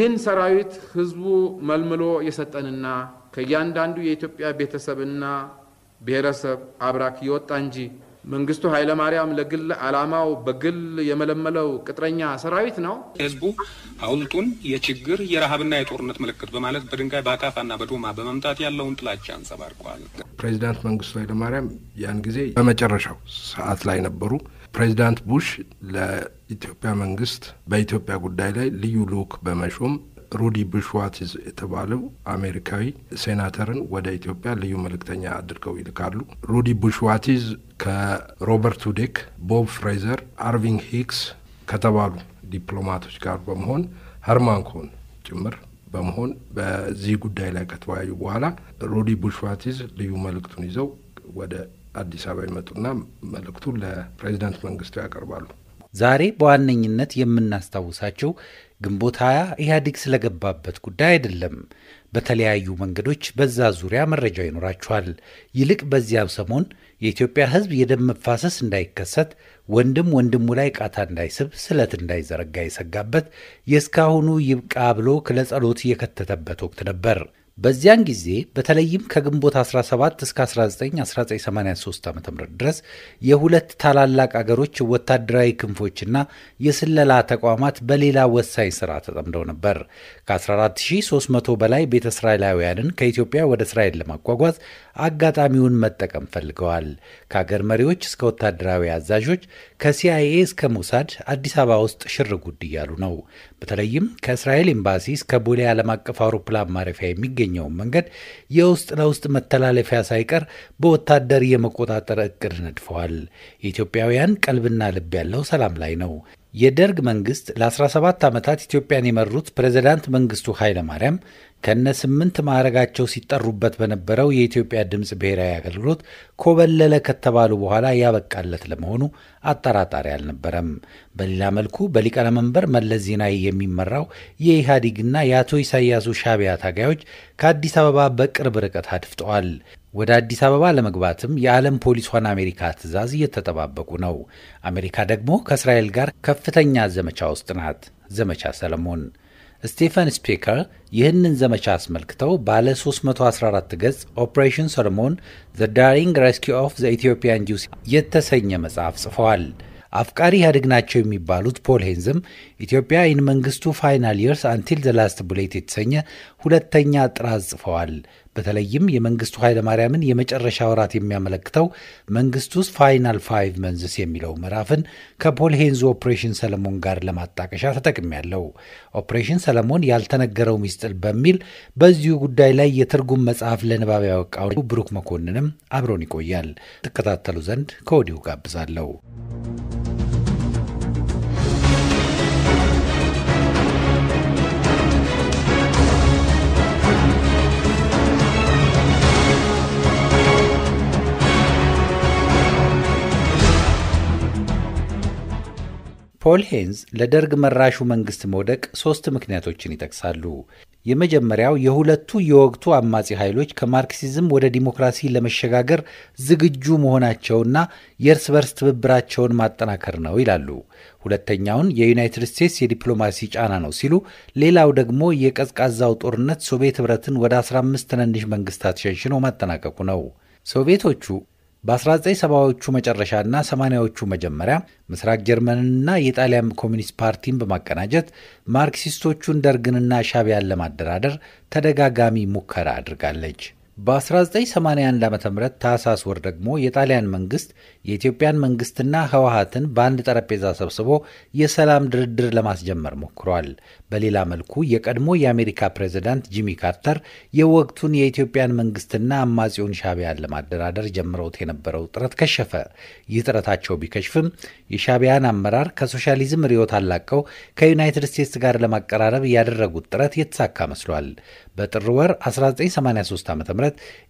ይህን ሰራዊት ህዝቡ መልምሎ የሰጠንና ከእያንዳንዱ የኢትዮጵያ ቤተሰብና ብሔረሰብ አብራክ የወጣ እንጂ መንግስቱ ኃይለ ማርያም ለግል ዓላማው በግል የመለመለው ቅጥረኛ ሰራዊት ነው። ህዝቡ ሀውልቱን የችግር የረሃብና የጦርነት ምልክት በማለት በድንጋይ በአካፋና በዶማ በመምታት ያለውን ጥላቻ አንጸባርቀዋል። ፕሬዚዳንት መንግስቱ ኃይለማርያም ያን ጊዜ በመጨረሻው ሰዓት ላይ ነበሩ። ፕሬዚዳንት ቡሽ ለኢትዮጵያ መንግስት በኢትዮጵያ ጉዳይ ላይ ልዩ ልዑክ በመሾም ሩዲ ብሽዋት የተባለው አሜሪካዊ ሴናተርን ወደ ኢትዮጵያ ልዩ መልእክተኛ አድርገው ይልካሉ። ሩዲ ብሽዋቲዝ ከሮበርት ሁዴክ፣ ቦብ ፍሬዘር፣ አርቪንግ ሂክስ ከተባሉ ዲፕሎማቶች ጋር በመሆን ሀርማን ኮን ጭምር በመሆን በዚህ ጉዳይ ላይ ከተወያዩ በኋላ ሩዲ ቡሽዋቲዝ ልዩ መልእክቱን ይዘው ወደ አዲስ አበባ ይመጡና መልእክቱን ለፕሬዚዳንት መንግስቱ ያቀርባሉ። ዛሬ በዋነኝነት የምናስታውሳቸው ግንቦት ሃያ ኢህአዲግ ስለገባበት ጉዳይ አይደለም። በተለያዩ መንገዶች በዛ ዙሪያ መረጃ ይኖራችኋል። ይልቅ በዚያ ሰሞን የኢትዮጵያ ሕዝብ የደም መፋሰስ እንዳይከሰት፣ ወንድም ወንድሙ ላይ ቃታ እንዳይስብ፣ ስለት እንዳይዘረጋ የሰጋበት የእስካሁኑ ይብቃ ብሎ ክለጸሎት የከተተበት ወቅት ነበር። በዚያን ጊዜ በተለይም ከግንቦት 17 እስከ 19 1983 ዓ ም ድረስ የሁለት ታላላቅ አገሮች ወታደራዊ ክንፎችና የስለላ ተቋማት በሌላ ወሳኝ ሥራ ተጠምደው ነበር። ከ14300 በላይ ቤተ እስራኤላውያንን ከኢትዮጵያ ወደ እስራኤል ለማጓጓዝ አጋጣሚውን መጠቀም ፈልገዋል። ከአገር መሪዎች እስከ ወታደራዊ አዛዦች፣ ከሲአይኤ እስከ ሞሳድ አዲስ አበባ ውስጥ ሽር ጉድ እያሉ ነው። በተለይም ከእስራኤል ኤምባሲ እስከ ቦሌ ዓለም አቀፍ አውሮፕላን ማረፊያ የሚገኝ የሚገኘውን መንገድ የውስጥ ለውስጥ መተላለፊያ ሳይቀር በወታደር የመቆጣጠር እቅድ ነድፈዋል። የኢትዮጵያውያን ቀልብና ልብ ያለው ሰላም ላይ ነው። የደርግ መንግስት ለ17 ዓመታት ኢትዮጵያን የመሩት ፕሬዚዳንት መንግስቱ ኃይለማርያም ከነ ስምንት ማዕረጋቸው ሲጠሩበት በነበረው የኢትዮጵያ ድምፅ ብሔራዊ አገልግሎት ኮበለለ ከተባሉ በኋላ ያበቃለት ለመሆኑ አጠራጣሪ አልነበረም። በሌላ መልኩ በሊቀመንበር መንበር መለስ ዜናዊ የሚመራው የኢህአዴግና የአቶ ኢሳያሱ ሻቢያ ታጋዮች ከአዲስ አበባ በቅርብ ርቀት አድፍጠዋል። ወደ አዲስ አበባ ለመግባትም የዓለም ፖሊሷን አሜሪካ ትዕዛዝ እየተጠባበቁ ነው። አሜሪካ ደግሞ ከእስራኤል ጋር ከፍተኛ ዘመቻ ውስጥ ናት። ዘመቻ ሰለሞን ስቴፈን ስፒከር ይህንን ዘመቻ አስመልክተው ባለ 314 ገጽ ኦፕሬሽን ሰሎሞን ዘ ዳሪንግ ሬስኪ ኦፍ ዘ ኢትዮጵያን ጁስ የተሰኘ መጽሐፍ ጽፈዋል። አፍቃሪ ኢህአዴግ ናቸው የሚባሉት ፖል ሄንዝም ኢትዮጵያ ኢን መንግስቱ ፋይናል ይርስ አንቲል ዘላስት ቡሌት የተሰኘ ሁለተኛ ጥራ ጽፈዋል። በተለይም የመንግስቱ ኃይለማርያምን የመጨረሻ ወራት የሚያመለክተው መንግስቱ ውስጥ ፋይናል ፋይቭ መንዝስ የሚለው ምዕራፍን ከፖል ሄንዙ ኦፕሬሽን ሰለሞን ጋር ለማጣቀሻ ተጠቅሜያለሁ። ኦፕሬሽን ሰለሞን ያልተነገረው ሚስጥር በሚል በዚሁ ጉዳይ ላይ የትርጉም መጽሐፍ ለንባብ ያወቃው ብሩክ መኮንንም አብሮን ይቆያል። ትከታተሉ ዘንድ ከወዲሁ ጋብዛለሁ። ፖል ሄንዝ ለደርግ መራሹ መንግስት መውደቅ ሦስት ምክንያቶችን ይጠቅሳሉ። የመጀመሪያው የሁለቱ የወቅቱ አማጺ ኃይሎች ከማርክሲዝም ወደ ዲሞክራሲ ለመሸጋገር ዝግጁ መሆናቸውና የእርስ በርስ ትብብራቸውን ማጠናከር ነው ይላሉ። ሁለተኛውን የዩናይትድ ስቴትስ የዲፕሎማሲ ጫና ነው ሲሉ፣ ሌላው ደግሞ የቀዝቃዛው ጦርነት ሶቪየት ኅብረትን ወደ 15 ትንንሽ መንግስታት ሸንሽኖ ማጠናቀቁ ነው። ሶቪየቶቹ በ1970ዎቹ መጨረሻና 80 መጀመሪያ ምስራቅ ጀርመንና የጣሊያን ኮሚኒስት ፓርቲን በማቀናጀት ማርክሲስቶቹን ደርግንና ሻቢያን ለማደራደር ተደጋጋሚ ሙከራ አድርጋለች። በ1981 ዓ ም ታህሳስ ወር ደግሞ የጣሊያን መንግስት የኢትዮጵያን መንግስትና ህወሀትን በአንድ ጠረጴዛ ሰብስቦ የሰላም ድርድር ለማስጀመር ሞክሯል። በሌላ መልኩ የቀድሞ የአሜሪካ ፕሬዚዳንት ጂሚ ካርተር የወቅቱን የኢትዮጵያን መንግስትና አማጺውን ሻቢያን ለማደራደር ጀምረውት የነበረው ጥረት ከሸፈ። ይህ ጥረታቸው ቢከሽፍም የሻቢያን አመራር ከሶሻሊዝም ርዕዮት አላቀው ከዩናይትድ ስቴትስ ጋር ለማቀራረብ ያደረጉት ጥረት የተሳካ መስሏል። በጥር ወር 1983 ዓ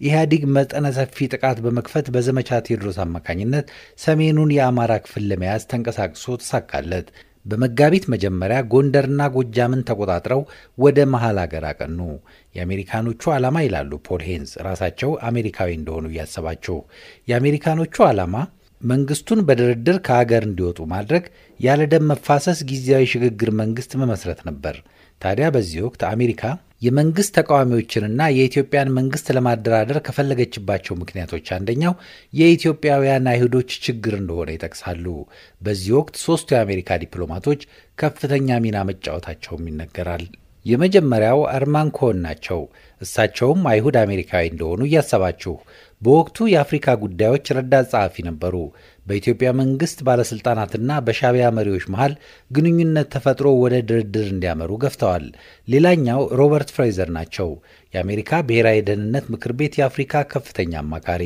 ኢህአዲግ መጠነ ሰፊ ጥቃት በመክፈት በዘመቻ ቴዎድሮስ አማካኝነት ሰሜኑን የአማራ ክፍል ለመያዝ ተንቀሳቅሶ ተሳካለት። በመጋቢት መጀመሪያ ጎንደርና ጎጃምን ተቆጣጥረው ወደ መሀል አገር አቀኑ። የአሜሪካኖቹ ዓላማ ይላሉ ፖል ሄንስ ራሳቸው አሜሪካዊ እንደሆኑ እያሰባቸው የአሜሪካኖቹ ዓላማ መንግስቱን በድርድር ከአገር እንዲወጡ ማድረግ፣ ያለ ደም መፋሰስ ጊዜያዊ ሽግግር መንግስት መመስረት ነበር። ታዲያ በዚህ ወቅት አሜሪካ የመንግስት ተቃዋሚዎችንና የኢትዮጵያን መንግስት ለማደራደር ከፈለገችባቸው ምክንያቶች አንደኛው የኢትዮጵያውያን አይሁዶች ችግር እንደሆነ ይጠቅሳሉ። በዚህ ወቅት ሦስቱ የአሜሪካ ዲፕሎማቶች ከፍተኛ ሚና መጫወታቸውም ይነገራል። የመጀመሪያው አርማን ኮሆን ናቸው። እሳቸውም አይሁድ አሜሪካዊ እንደሆኑ እያሰባችሁ በወቅቱ የአፍሪካ ጉዳዮች ረዳት ጸሐፊ ነበሩ። በኢትዮጵያ መንግሥት ባለሥልጣናትና በሻቢያ መሪዎች መሃል ግንኙነት ተፈጥሮ ወደ ድርድር እንዲያመሩ ገፍተዋል። ሌላኛው ሮበርት ፍሬዘር ናቸው፣ የአሜሪካ ብሔራዊ ደህንነት ምክር ቤት የአፍሪካ ከፍተኛ አማካሪ።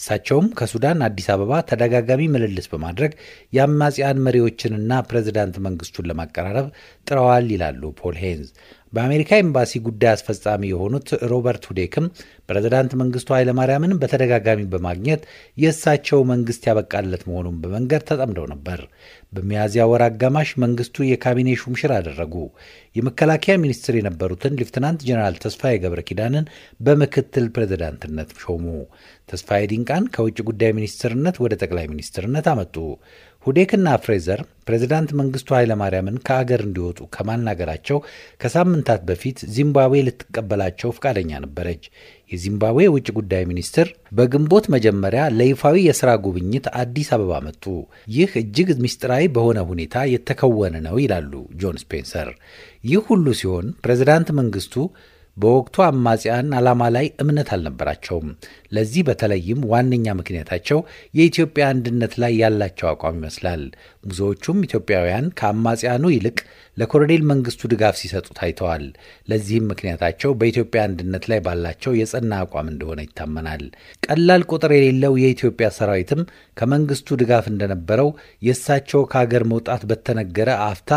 እሳቸውም ከሱዳን አዲስ አበባ ተደጋጋሚ ምልልስ በማድረግ የአማጽያን መሪዎችንና ፕሬዚዳንት መንግሥቱን ለማቀራረብ ጥረዋል ይላሉ ፖል ሄንዝ። በአሜሪካ ኤምባሲ ጉዳይ አስፈጻሚ የሆኑት ሮበርት ሁዴክም ፕሬዝዳንት መንግስቱ ኃይለማርያምን በተደጋጋሚ በማግኘት የእሳቸው መንግስት ያበቃለት መሆኑን በመንገድ ተጠምደው ነበር። በሚያዝያ ወር አጋማሽ መንግስቱ የካቢኔ ሹምሽር አደረጉ። የመከላከያ ሚኒስትር የነበሩትን ሌፍትናንት ጀነራል ተስፋዬ ገብረ ኪዳንን በምክትል ፕሬዝዳንትነት ሾሙ። ተስፋዬ ዲንቃን ከውጭ ጉዳይ ሚኒስትርነት ወደ ጠቅላይ ሚኒስትርነት አመጡ። ሁዴክና ፍሬዘር ፕሬዚዳንት መንግስቱ ኃይለማርያምን ከአገር እንዲወጡ ከማናገራቸው ከሳምንታት በፊት ዚምባብዌ ልትቀበላቸው ፈቃደኛ ነበረች። የዚምባብዌ ውጭ ጉዳይ ሚኒስትር በግንቦት መጀመሪያ ለይፋዊ የሥራ ጉብኝት አዲስ አበባ መጡ። ይህ እጅግ ምስጢራዊ በሆነ ሁኔታ የተከወነ ነው ይላሉ ጆን ስፔንሰር። ይህ ሁሉ ሲሆን ፕሬዚዳንት መንግስቱ በወቅቱ አማጽያን ዓላማ ላይ እምነት አልነበራቸውም። ለዚህ በተለይም ዋነኛ ምክንያታቸው የኢትዮጵያ አንድነት ላይ ያላቸው አቋም ይመስላል። ብዙዎቹም ኢትዮጵያውያን ከአማጽያኑ ይልቅ ለኮሎኔል መንግስቱ ድጋፍ ሲሰጡ ታይተዋል። ለዚህም ምክንያታቸው በኢትዮጵያ አንድነት ላይ ባላቸው የጸና አቋም እንደሆነ ይታመናል። ቀላል ቁጥር የሌለው የኢትዮጵያ ሰራዊትም ከመንግስቱ ድጋፍ እንደነበረው የእሳቸው ከሀገር መውጣት በተነገረ አፍታ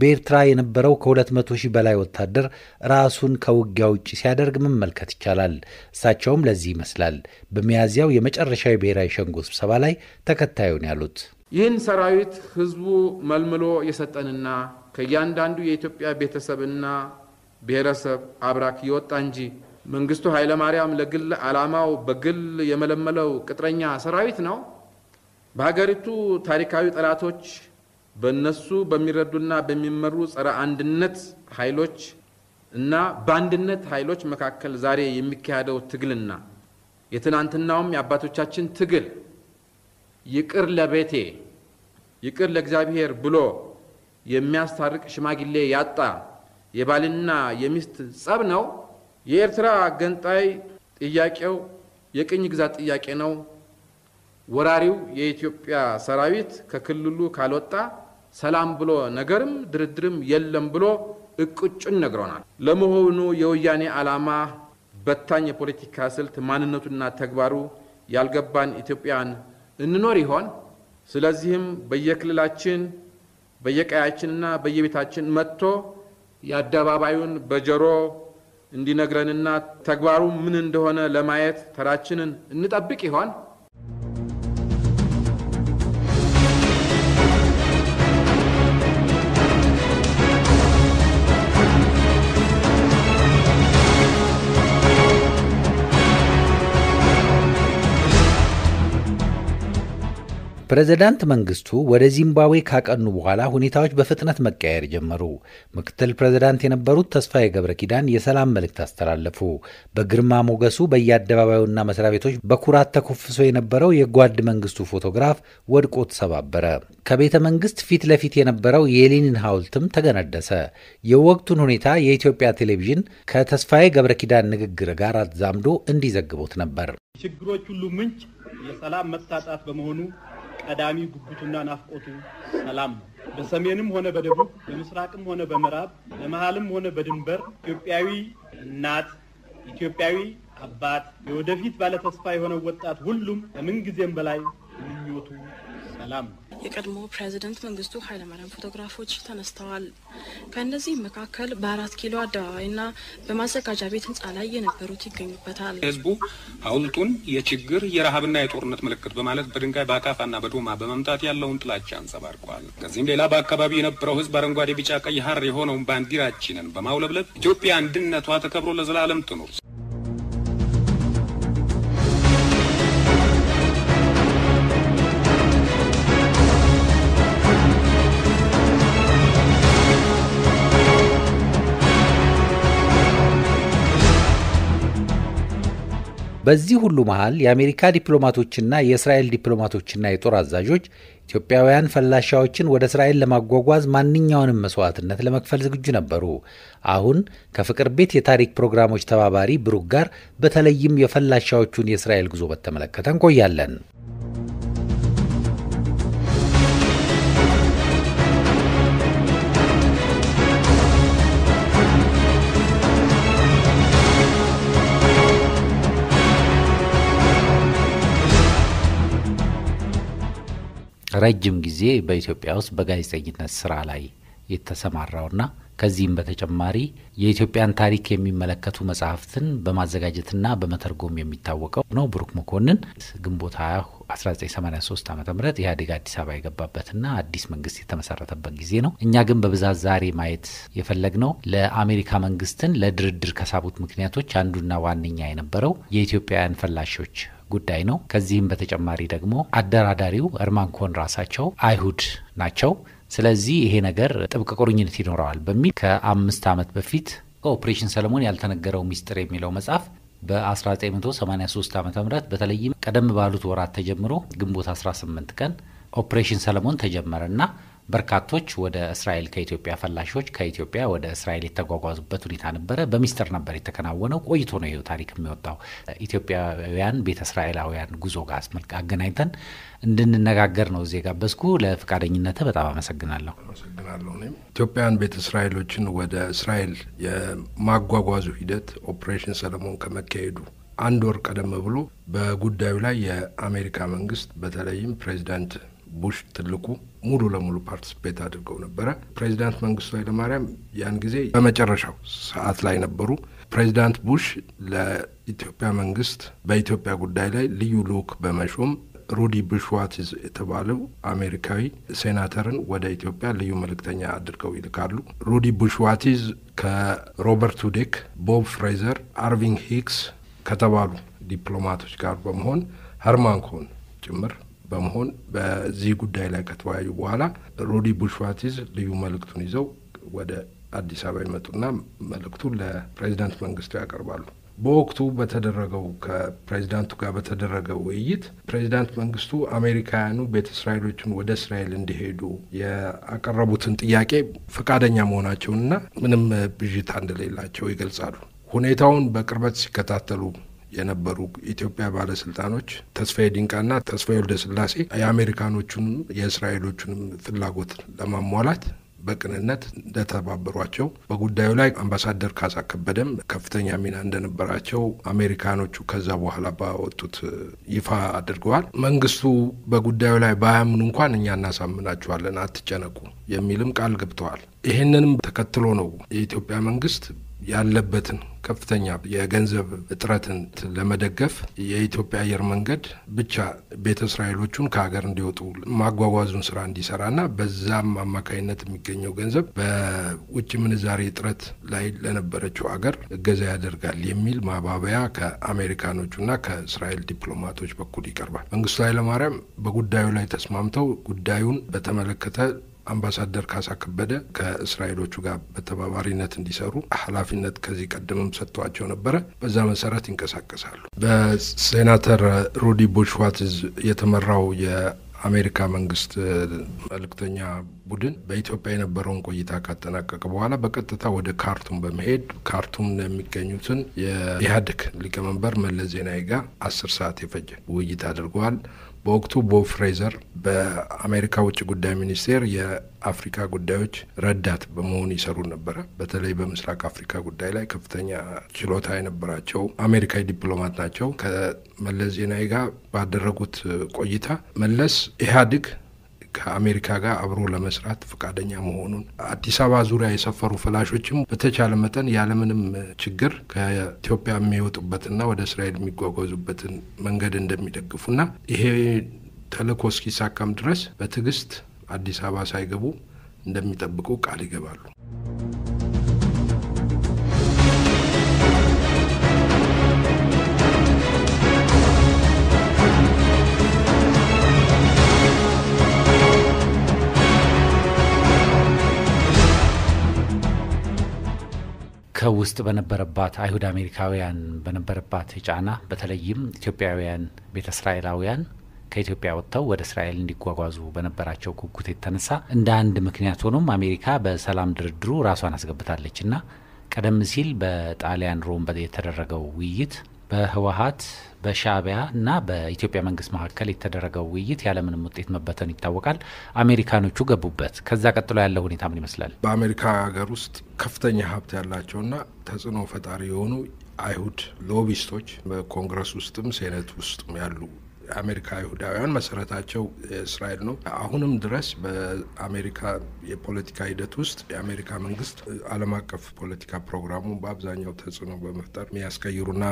በኤርትራ የነበረው ከ200 ሺህ በላይ ወታደር ራሱን ከውጊያ ውጭ ሲያደርግ መመልከት ይቻላል። እሳቸውም ለዚህ ይመስላል በሚያዝያው የመጨረሻዊ ብሔራዊ ሸንጎ ስብሰባ ላይ ተከታዩን ያሉት ይህን ሰራዊት ህዝቡ መልምሎ የሰጠንና ከእያንዳንዱ የኢትዮጵያ ቤተሰብና ብሔረሰብ አብራክ ይወጣ እንጂ መንግስቱ ኃይለማርያም ለግል ዓላማው በግል የመለመለው ቅጥረኛ ሰራዊት ነው። በሀገሪቱ ታሪካዊ ጠላቶች በእነሱ በሚረዱና በሚመሩ ጸረ አንድነት ኃይሎች እና በአንድነት ኃይሎች መካከል ዛሬ የሚካሄደው ትግልና የትናንትናውም የአባቶቻችን ትግል ይቅር ለቤቴ ይቅር ለእግዚአብሔር ብሎ የሚያስታርቅ ሽማግሌ ያጣ የባልና የሚስት ጸብ ነው። የኤርትራ ገንጣይ ጥያቄው የቅኝ ግዛት ጥያቄ ነው። ወራሪው የኢትዮጵያ ሰራዊት ከክልሉ ካልወጣ ሰላም ብሎ ነገርም ድርድርም የለም ብሎ እቅጩን ነግረናል። ለመሆኑ የወያኔ ዓላማ በታኝ የፖለቲካ ስልት ማንነቱና ተግባሩ ያልገባን ኢትዮጵያን እንኖር ይሆን? ስለዚህም በየክልላችን በየቀያችንና በየቤታችን መጥቶ የአደባባዩን በጆሮ እንዲነግረንና ተግባሩ ምን እንደሆነ ለማየት ተራችንን እንጠብቅ ይሆን? ፕሬዝዳንት መንግስቱ ወደ ዚምባብዌ ካቀኑ በኋላ ሁኔታዎች በፍጥነት መቀየር ጀመሩ። ምክትል ፕሬዝዳንት የነበሩት ተስፋዬ ገብረ ኪዳን የሰላም መልእክት አስተላለፉ። በግርማ ሞገሱ በየአደባባዩና መስሪያ ቤቶች በኩራት ተኮፍሶ የነበረው የጓድ መንግስቱ ፎቶግራፍ ወድቆ ተሰባበረ። ከቤተ መንግስት ፊት ለፊት የነበረው የሌኒን ሐውልትም ተገነደሰ። የወቅቱን ሁኔታ የኢትዮጵያ ቴሌቪዥን ከተስፋዬ ገብረ ኪዳን ንግግር ጋር አዛምዶ እንዲዘግቦት ነበር። ችግሮች ሁሉ ምንጭ የሰላም መታጣት በመሆኑ ቀዳሚ ጉጉቱና ናፍቆቱ ሰላም ነው። በሰሜንም ሆነ በደቡብ በምስራቅም ሆነ በምዕራብ በመሃልም ሆነ በድንበር ኢትዮጵያዊ እናት፣ ኢትዮጵያዊ አባት፣ የወደፊት ባለተስፋ የሆነ ወጣት ሁሉም ከምንጊዜም በላይ ምኞቱ ሰላም ነው። የቀድሞ ፕሬዚደንት መንግስቱ ኃይለማርያም ፎቶግራፎች ተነስተዋል። ከእነዚህ መካከል በአራት ኪሎ አደባባይና በማዘጋጃ ቤት ህንፃ ላይ የነበሩት ይገኙበታል። ህዝቡ ሀውልቱን የችግር የረሃብና የጦርነት ምልክት በማለት በድንጋይ በአካፋና በዶማ በመምታት ያለውን ጥላቻ አንጸባርቋል። ከዚህም ሌላ በአካባቢው የነበረው ህዝብ አረንጓዴ፣ ቢጫ፣ ቀይ ሀር የሆነውን ባንዲራችንን በማውለብለብ ኢትዮጵያ አንድነቷ ተከብሮ ለዘላለም ትኑር በዚህ ሁሉ መሃል የአሜሪካ ዲፕሎማቶችና የእስራኤል ዲፕሎማቶችና የጦር አዛዦች ኢትዮጵያውያን ፈላሻዎችን ወደ እስራኤል ለማጓጓዝ ማንኛውንም መስዋዕትነት ለመክፈል ዝግጁ ነበሩ። አሁን ከፍቅር ቤት የታሪክ ፕሮግራሞች ተባባሪ ብሩክ ጋር በተለይም የፈላሻዎቹን የእስራኤል ጉዞ በተመለከተ እንቆያለን። ረጅም ጊዜ በኢትዮጵያ ውስጥ በጋዜጠኝነት ስራ ላይ የተሰማራውና ከዚህም በተጨማሪ የኢትዮጵያን ታሪክ የሚመለከቱ መጽሐፍትን በማዘጋጀትና በመተርጎም የሚታወቀው ነው። ብሩክ መኮንን ግንቦት 1983 ዓ ም ኢህአዴግ አዲስ አበባ የገባበትና አዲስ መንግስት የተመሰረተበት ጊዜ ነው። እኛ ግን በብዛት ዛሬ ማየት የፈለግነው ለአሜሪካ መንግስትን ለድርድር ከሳቡት ምክንያቶች አንዱና ዋነኛ የነበረው የኢትዮጵያውያን ፈላሾች ጉዳይ ነው። ከዚህም በተጨማሪ ደግሞ አደራዳሪው እርማን ኮን ራሳቸው አይሁድ ናቸው። ስለዚህ ይሄ ነገር ጥብቅ ቁርኝነት ይኖረዋል በሚል ከአምስት ዓመት በፊት ኦፕሬሽን ሰለሞን ያልተነገረው ሚስጥር የሚለው መጽሐፍ በ1983 ዓ ም በተለይም ቀደም ባሉት ወራት ተጀምሮ ግንቦት 18 ቀን ኦፕሬሽን ሰለሞን ተጀመረ እና። በርካቶች ወደ እስራኤል ከኢትዮጵያ ፈላሾች ከኢትዮጵያ ወደ እስራኤል የተጓጓዙበት ሁኔታ ነበረ። በሚስጥር ነበር የተከናወነው። ቆይቶ ነው ይኸው ታሪክ የሚወጣው። ኢትዮጵያውያን ቤተ እስራኤላውያን ጉዞ ጋር አስመልክ አገናኝተን እንድንነጋገር ነው እዚህ ጋበዝኩ። ለፈቃደኝነት በጣም አመሰግናለሁ። አመሰግናለሁ። እኔም ኢትዮጵያውያን ቤተ እስራኤሎችን ወደ እስራኤል የማጓጓዙ ሂደት ኦፕሬሽን ሰለሞን ከመካሄዱ አንድ ወር ቀደም ብሎ በጉዳዩ ላይ የአሜሪካ መንግስት በተለይም ፕሬዚዳንት ቡሽ ትልቁ ሙሉ ለሙሉ ፓርቲስፔት አድርገው ነበረ። ፕሬዚዳንት መንግስቱ ኃይለማርያም ያን ጊዜ በመጨረሻው ሰዓት ላይ ነበሩ። ፕሬዚዳንት ቡሽ ለኢትዮጵያ መንግስት በኢትዮጵያ ጉዳይ ላይ ልዩ ልዑክ በመሾም ሩዲ ብሽዋት የተባለው አሜሪካዊ ሴናተርን ወደ ኢትዮጵያ ልዩ መልእክተኛ አድርገው ይልካሉ። ሩዲ ብሽዋቲዝ ከሮበርት ሁዴክ፣ ቦብ ፍሬዘር፣ አርቪንግ ሂክስ ከተባሉ ዲፕሎማቶች ጋር በመሆን ሀርማን ኮን ጭምር በመሆን በዚህ ጉዳይ ላይ ከተወያዩ በኋላ ሩዲ ቡሽቫቲዝ ልዩ መልእክቱን ይዘው ወደ አዲስ አበባ ይመጡና መልእክቱን ለፕሬዚዳንት መንግስቱ ያቀርባሉ። በወቅቱ በተደረገው ከፕሬዚዳንቱ ጋር በተደረገው ውይይት ፕሬዚዳንት መንግስቱ አሜሪካውያኑ ቤተ እስራኤሎችን ወደ እስራኤል እንዲሄዱ ያቀረቡትን ጥያቄ ፈቃደኛ መሆናቸውንና ምንም ብዥታ እንደሌላቸው ይገልጻሉ። ሁኔታውን በቅርበት ሲከታተሉ የነበሩ ኢትዮጵያ ባለስልጣኖች ተስፋዬ ድንቃና ተስፋዬ ወልደ ስላሴ የአሜሪካኖቹን የእስራኤሎቹንም ፍላጎት ለማሟላት በቅንነት እንደተባበሯቸው በጉዳዩ ላይ አምባሳደር ካሳ ከበደም ከፍተኛ ሚና እንደነበራቸው አሜሪካኖቹ ከዛ በኋላ ባወጡት ይፋ አድርገዋል። መንግስቱ በጉዳዩ ላይ ባያምኑ እንኳን እኛ እናሳምናችኋለን፣ አትጨነቁ የሚልም ቃል ገብተዋል። ይህንንም ተከትሎ ነው የኢትዮጵያ መንግስት ያለበትን ከፍተኛ የገንዘብ እጥረትን ለመደገፍ የኢትዮጵያ አየር መንገድ ብቻ ቤተ እስራኤሎቹን ከሀገር እንዲወጡ ማጓጓዙን ስራ እንዲሰራና በዛም አማካኝነት የሚገኘው ገንዘብ በውጭ ምንዛሬ እጥረት ላይ ለነበረችው ሀገር እገዛ ያደርጋል የሚል ማባበያ ከአሜሪካኖቹና ከእስራኤል ዲፕሎማቶች በኩል ይቀርባል። መንግስቱ ኃይለማርያም በጉዳዩ ላይ ተስማምተው ጉዳዩን በተመለከተ አምባሳደር ካሳ ከበደ ከእስራኤሎቹ ጋር በተባባሪነት እንዲሰሩ ኃላፊነት ከዚህ ቀደምም ሰጥተዋቸው ነበረ። በዛ መሰረት ይንቀሳቀሳሉ። በሴናተር ሩዲ ቡሽዋትዝ የተመራው የአሜሪካ መንግስት መልእክተኛ ቡድን በኢትዮጵያ የነበረውን ቆይታ ካጠናቀቀ በኋላ በቀጥታ ወደ ካርቱም በመሄድ ካርቱም የሚገኙትን የኢህአዴግ ሊቀመንበር መለስ ዜናዊ ጋር አስር ሰዓት የፈጀ ውይይት አድርገዋል። በወቅቱ ቦብ ፍሬዘር በአሜሪካ ውጭ ጉዳይ ሚኒስቴር የአፍሪካ ጉዳዮች ረዳት በመሆን ይሰሩ ነበረ። በተለይ በምስራቅ አፍሪካ ጉዳይ ላይ ከፍተኛ ችሎታ የነበራቸው አሜሪካዊ ዲፕሎማት ናቸው። ከመለስ ዜናዊ ጋር ባደረጉት ቆይታ መለስ ኢህአዴግ ከአሜሪካ ጋር አብሮ ለመስራት ፈቃደኛ መሆኑን አዲስ አበባ ዙሪያ የሰፈሩ ፈላሾችም በተቻለ መጠን ያለምንም ችግር ከኢትዮጵያ የሚወጡበትና ወደ እስራኤል የሚጓጓዙበትን መንገድ እንደሚደግፉና ይሄ ተልእኮ እስኪሳካም ድረስ በትዕግስት አዲስ አበባ ሳይገቡ እንደሚጠብቁ ቃል ይገባሉ። ከውስጥ በነበረባት አይሁድ አሜሪካውያን በነበረባት ጫና በተለይም ኢትዮጵያውያን ቤተ እስራኤላውያን ከኢትዮጵያ ወጥተው ወደ እስራኤል እንዲጓጓዙ በነበራቸው ጉጉት የተነሳ እንደ አንድ ምክንያት ሆኖም አሜሪካ በሰላም ድርድሩ ራሷን አስገብታለች እና ቀደም ሲል በጣሊያን ሮም የተደረገው ውይይት በህወሀት በሻቢያ እና በኢትዮጵያ መንግስት መካከል የተደረገው ውይይት ያለምንም ውጤት መበተን ይታወቃል። አሜሪካኖቹ ገቡበት። ከዛ ቀጥሎ ያለው ሁኔታ ምን ይመስላል? በአሜሪካ ሀገር ውስጥ ከፍተኛ ሀብት ያላቸውና ተጽዕኖ ፈጣሪ የሆኑ አይሁድ ሎቢስቶች በኮንግረስ ውስጥም ሴኔት ውስጥም ያሉ የአሜሪካ አይሁዳውያን መሰረታቸው እስራኤል ነው። አሁንም ድረስ በአሜሪካ የፖለቲካ ሂደት ውስጥ የአሜሪካ መንግስት ዓለም አቀፍ ፖለቲካ ፕሮግራሙ በአብዛኛው ተጽዕኖ በመፍጠር የሚያስቀይሩና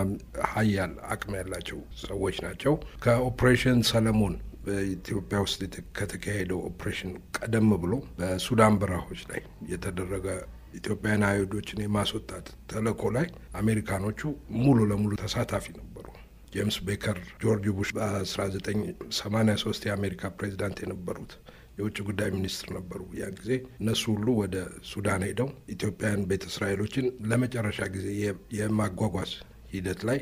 ሀያል አቅም ያላቸው ሰዎች ናቸው። ከኦፕሬሽን ሰለሞን በኢትዮጵያ ውስጥ ከተካሄደው ኦፕሬሽን ቀደም ብሎ በሱዳን በረሃዎች ላይ የተደረገ ኢትዮጵያውያን አይሁዶችን የማስወጣት ተልዕኮ ላይ አሜሪካኖቹ ሙሉ ለሙሉ ተሳታፊ ነው ጄምስ ቤከር ጆርጅ ቡሽ በ1983 የአሜሪካ ፕሬዚዳንት የነበሩት የውጭ ጉዳይ ሚኒስትር ነበሩ። ያን ጊዜ እነሱ ሁሉ ወደ ሱዳን ሄደው ኢትዮጵያን ቤተ እስራኤሎችን ለመጨረሻ ጊዜ የማጓጓዝ ሂደት ላይ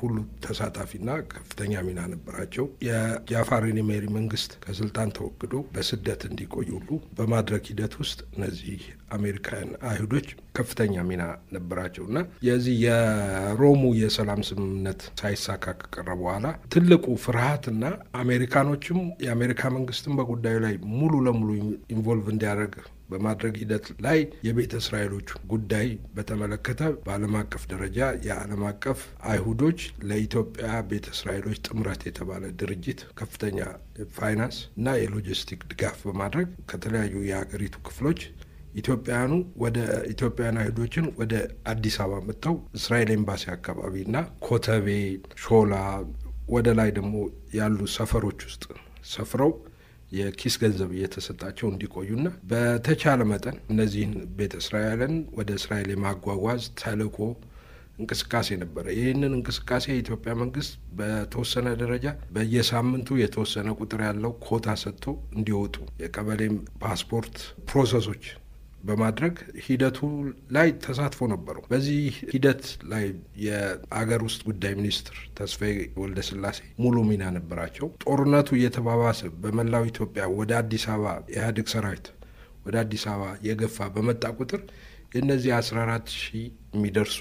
ሁሉ ተሳታፊና ከፍተኛ ሚና ነበራቸው። የጃፋር ሜሪ መንግስት ከስልጣን ተወግዶ በስደት እንዲቆይ ሁሉ በማድረግ ሂደት ውስጥ እነዚህ አሜሪካውያን አይሁዶች ከፍተኛ ሚና ነበራቸው እና የዚህ የሮሙ የሰላም ስምምነት ሳይሳካ ከቀረ በኋላ ትልቁ ፍርሃትና አሜሪካኖችም የአሜሪካ መንግስትም በጉዳዩ ላይ ሙሉ ለሙሉ ኢንቮልቭ እንዲያደርግ በማድረግ ሂደት ላይ የቤተ እስራኤሎች ጉዳይ በተመለከተ በዓለም አቀፍ ደረጃ የዓለም አቀፍ አይሁዶች ለኢትዮጵያ ቤተ እስራኤሎች ጥምረት የተባለ ድርጅት ከፍተኛ ፋይናንስ እና የሎጂስቲክ ድጋፍ በማድረግ ከተለያዩ የሀገሪቱ ክፍሎች ኢትዮጵያውያኑ ወደ ኢትዮጵያውያን አይሁዶችን ወደ አዲስ አበባ መጥተው እስራኤል ኤምባሲ አካባቢና ኮተቤ፣ ሾላ ወደ ላይ ደግሞ ያሉ ሰፈሮች ውስጥ ሰፍረው የኪስ ገንዘብ እየተሰጣቸው እንዲቆዩና በተቻለ መጠን እነዚህን ቤተ እስራኤልን ወደ እስራኤል የማጓጓዝ ተልዕኮ እንቅስቃሴ ነበረ። ይህንን እንቅስቃሴ የኢትዮጵያ መንግስት በተወሰነ ደረጃ በየሳምንቱ የተወሰነ ቁጥር ያለው ኮታ ሰጥቶ እንዲወጡ የቀበሌም ፓስፖርት ፕሮሰሶች በማድረግ ሂደቱ ላይ ተሳትፎ ነበረው። በዚህ ሂደት ላይ የአገር ውስጥ ጉዳይ ሚኒስትር ተስፋዬ ወልደስላሴ ሙሉ ሚና ነበራቸው። ጦርነቱ እየተባባሰ በመላው ኢትዮጵያ ወደ አዲስ አበባ ኢህአዴግ ሰራዊት ወደ አዲስ አበባ የገፋ በመጣ ቁጥር የእነዚህ 14 ሺህ የሚደርሱ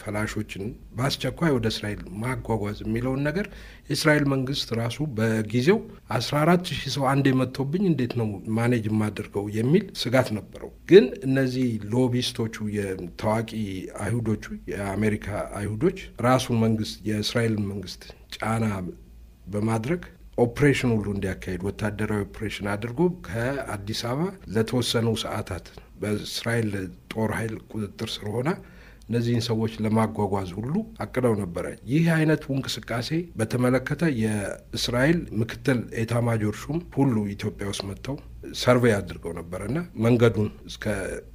ፈላሾችን በአስቸኳይ ወደ እስራኤል ማጓጓዝ የሚለውን ነገር የእስራኤል መንግስት ራሱ በጊዜው 14 ሺህ ሰው አንዴ መጥቶብኝ እንዴት ነው ማኔጅ የማደርገው የሚል ስጋት ነበረው። ግን እነዚህ ሎቢስቶቹ የታዋቂ አይሁዶቹ የአሜሪካ አይሁዶች ራሱን መንግስት የእስራኤል መንግስት ጫና በማድረግ ኦፕሬሽን ሁሉ እንዲያካሄድ ወታደራዊ ኦፕሬሽን አድርጎ ከአዲስ አበባ ለተወሰኑ ሰዓታት በእስራኤል ጦር ኃይል ቁጥጥር ስር ሆና እነዚህን ሰዎች ለማጓጓዝ ሁሉ አቅደው ነበረ። ይህ አይነቱ እንቅስቃሴ በተመለከተ የእስራኤል ምክትል ኤታማጆር ሹም ሁሉ ኢትዮጵያ ውስጥ መጥተው ሰርቬይ አድርገው እና መንገዱን እስከ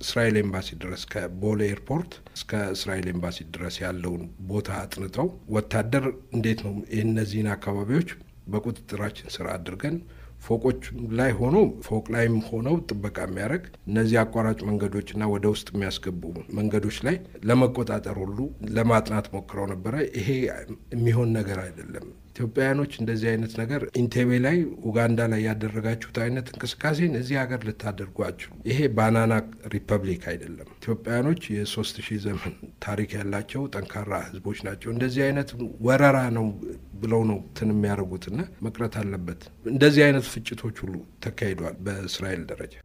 እስራኤል ኤምባሲ ድረስ ከቦሌ ኤርፖርት እስከ እስራኤል ኤምባሲ ድረስ ያለውን ቦታ አጥንተው ወታደር እንዴት ነው የእነዚህን አካባቢዎች በቁጥጥራችን ስራ አድርገን ፎቆች ላይ ሆኖ ፎቅ ላይም ሆነው ጥበቃ የሚያደርግ እነዚህ አቋራጭ መንገዶችና ወደ ውስጥ የሚያስገቡ መንገዶች ላይ ለመቆጣጠር ሁሉ ለማጥናት ሞክረው ነበረ። ይሄ የሚሆን ነገር አይደለም። ኢትዮጵያውያኖች እንደዚህ አይነት ነገር ኢንቴቤ ላይ ኡጋንዳ ላይ ያደረጋችሁት አይነት እንቅስቃሴን እዚህ ሀገር ልታደርጓችሁ፣ ይሄ ባናና ሪፐብሊክ አይደለም። ኢትዮጵያውያኖች የሶስት ሺህ ዘመን ታሪክ ያላቸው ጠንካራ ህዝቦች ናቸው። እንደዚህ አይነት ወረራ ነው ብለው ነው ትን የሚያደርጉትና መቅረት አለበት። እንደዚህ አይነት ፍጭቶች ሁሉ ተካሂደዋል በእስራኤል ደረጃ